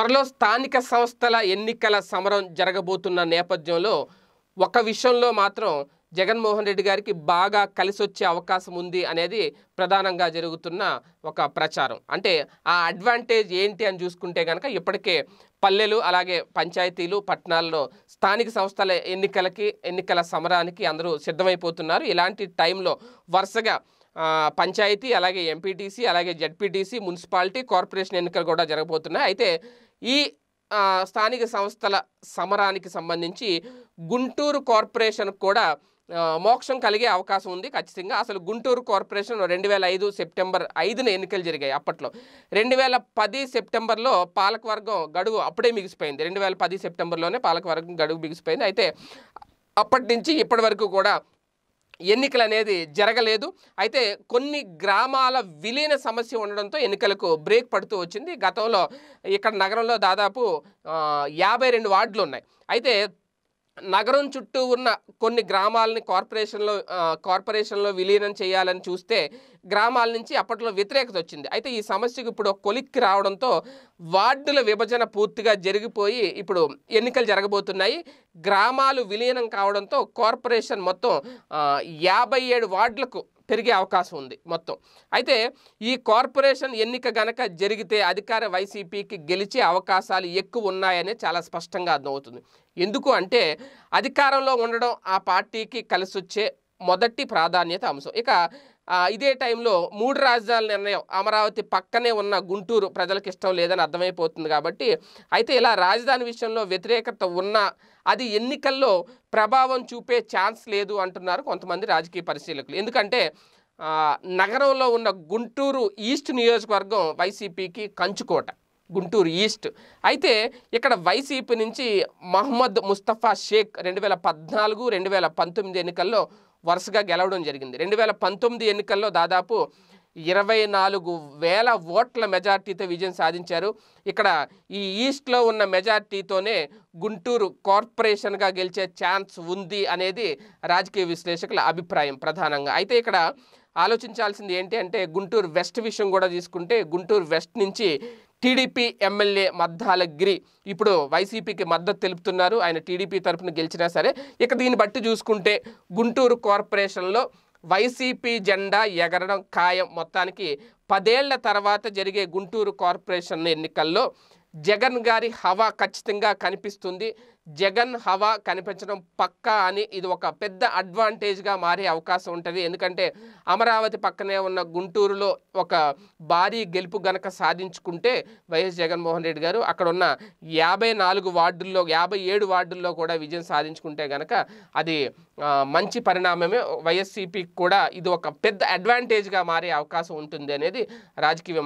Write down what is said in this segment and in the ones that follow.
త్వరలో స్థానిక సంస్థల ఎన్నికల సమరం జరగబోతున్న నేపథ్యంలో ఒక విషయంలో మాత్రం జగన్మోహన్ రెడ్డి గారికి బాగా కలిసి వచ్చే అవకాశం ఉంది అనేది ప్రధానంగా జరుగుతున్న ఒక ప్రచారం అంటే ఆ అడ్వాంటేజ్ ఏంటి అని చూసుకుంటే కనుక ఇప్పటికే పల్లెలు అలాగే పంచాయతీలు పట్టణాల్లో స్థానిక సంస్థల ఎన్నికలకి ఎన్నికల సమరానికి అందరూ సిద్ధమైపోతున్నారు ఇలాంటి టైంలో వరుసగా పంచాయతీ అలాగే ఎంపీటీసీ అలాగే జడ్పీటీసీ మున్సిపాలిటీ కార్పొరేషన్ ఎన్నికలు కూడా జరగబోతున్నాయి అయితే ఈ స్థానిక సంస్థల సమరానికి సంబంధించి గుంటూరు కార్పొరేషన్ కూడా మోక్షం కలిగే అవకాశం ఉంది ఖచ్చితంగా అసలు గుంటూరు కార్పొరేషన్ రెండు వేల ఐదు సెప్టెంబర్ ఐదున ఎన్నికలు జరిగాయి అప్పట్లో రెండు వేల పది సెప్టెంబర్లో పాలకవర్గం గడువు అప్పుడే మిగిసిపోయింది రెండు వేల పది సెప్టెంబర్లోనే పాలకవర్గం గడువు మిగిసిపోయింది అయితే అప్పటి నుంచి ఇప్పటి వరకు కూడా ఎన్నికలు అనేది జరగలేదు అయితే కొన్ని గ్రామాల విలీన సమస్య ఉండడంతో ఎన్నికలకు బ్రేక్ పడుతూ వచ్చింది గతంలో ఇక్కడ నగరంలో దాదాపు యాభై రెండు వార్డులు ఉన్నాయి అయితే నగరం చుట్టూ ఉన్న కొన్ని గ్రామాలని కార్పొరేషన్లో కార్పొరేషన్లో విలీనం చేయాలని చూస్తే గ్రామాల నుంచి అప్పట్లో వ్యతిరేకత వచ్చింది అయితే ఈ సమస్యకు ఇప్పుడు కొలిక్కి రావడంతో వార్డుల విభజన పూర్తిగా జరిగిపోయి ఇప్పుడు ఎన్నికలు జరగబోతున్నాయి గ్రామాలు విలీనం కావడంతో కార్పొరేషన్ మొత్తం యాభై ఏడు వార్డులకు పెరిగే అవకాశం ఉంది మొత్తం అయితే ఈ కార్పొరేషన్ ఎన్నిక గనక జరిగితే అధికార వైసీపీకి గెలిచే అవకాశాలు ఎక్కువ ఉన్నాయని చాలా స్పష్టంగా అర్థమవుతుంది ఎందుకు అంటే అధికారంలో ఉండడం ఆ పార్టీకి కలిసొచ్చే మొదటి ప్రాధాన్యత అంశం ఇక ఇదే టైంలో మూడు రాజధానుల నిర్ణయం అమరావతి పక్కనే ఉన్న గుంటూరు ప్రజలకు ఇష్టం లేదని అర్థమైపోతుంది కాబట్టి అయితే ఇలా రాజధాని విషయంలో వ్యతిరేకత ఉన్నా అది ఎన్నికల్లో ప్రభావం చూపే ఛాన్స్ లేదు అంటున్నారు కొంతమంది రాజకీయ పరిశీలకులు ఎందుకంటే నగరంలో ఉన్న గుంటూరు ఈస్ట్ నియోజకవర్గం వైసీపీకి కంచుకోట గుంటూరు ఈస్ట్ అయితే ఇక్కడ వైసీపీ నుంచి మహమ్మద్ ముస్తఫా షేక్ రెండు వేల పద్నాలుగు రెండు వేల పంతొమ్మిది ఎన్నికల్లో వరుసగా గెలవడం జరిగింది రెండు వేల పంతొమ్మిది ఎన్నికల్లో దాదాపు ఇరవై నాలుగు వేల ఓట్ల మెజార్టీతో విజయం సాధించారు ఇక్కడ ఈ ఈస్ట్లో ఉన్న మెజార్టీతోనే గుంటూరు కార్పొరేషన్గా గెలిచే ఛాన్స్ ఉంది అనేది రాజకీయ విశ్లేషకుల అభిప్రాయం ప్రధానంగా అయితే ఇక్కడ ఆలోచించాల్సింది ఏంటి అంటే గుంటూరు వెస్ట్ విషయం కూడా తీసుకుంటే గుంటూరు వెస్ట్ నుంచి టీడీపీ ఎమ్మెల్యే మద్దాలగిరి ఇప్పుడు వైసీపీకి మద్దతు తెలుపుతున్నారు ఆయన టీడీపీ తరఫున గెలిచినా సరే ఇక దీన్ని బట్టి చూసుకుంటే గుంటూరు కార్పొరేషన్లో వైసీపీ జెండా ఎగరడం ఖాయం మొత్తానికి పదేళ్ల తర్వాత జరిగే గుంటూరు కార్పొరేషన్ ఎన్నికల్లో జగన్ గారి హవా ఖచ్చితంగా కనిపిస్తుంది జగన్ హవా కనిపించడం పక్కా అని ఇది ఒక పెద్ద అడ్వాంటేజ్గా మారే అవకాశం ఉంటుంది ఎందుకంటే అమరావతి పక్కనే ఉన్న గుంటూరులో ఒక భారీ గెలుపు గనక సాధించుకుంటే వైఎస్ జగన్మోహన్ రెడ్డి గారు అక్కడ ఉన్న యాభై నాలుగు వార్డుల్లో యాభై ఏడు వార్డుల్లో కూడా విజయం సాధించుకుంటే గనక అది మంచి పరిణామమే వైఎస్సీపీకి కూడా ఇది ఒక పెద్ద అడ్వాంటేజ్గా మారే అవకాశం ఉంటుంది అనేది రాజకీయ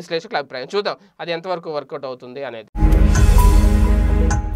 విశ్లేషకుల అభిప్రాయం చూద్దాం అది ఎంతవరకు వర్కౌట్ అవుతుంది అనేది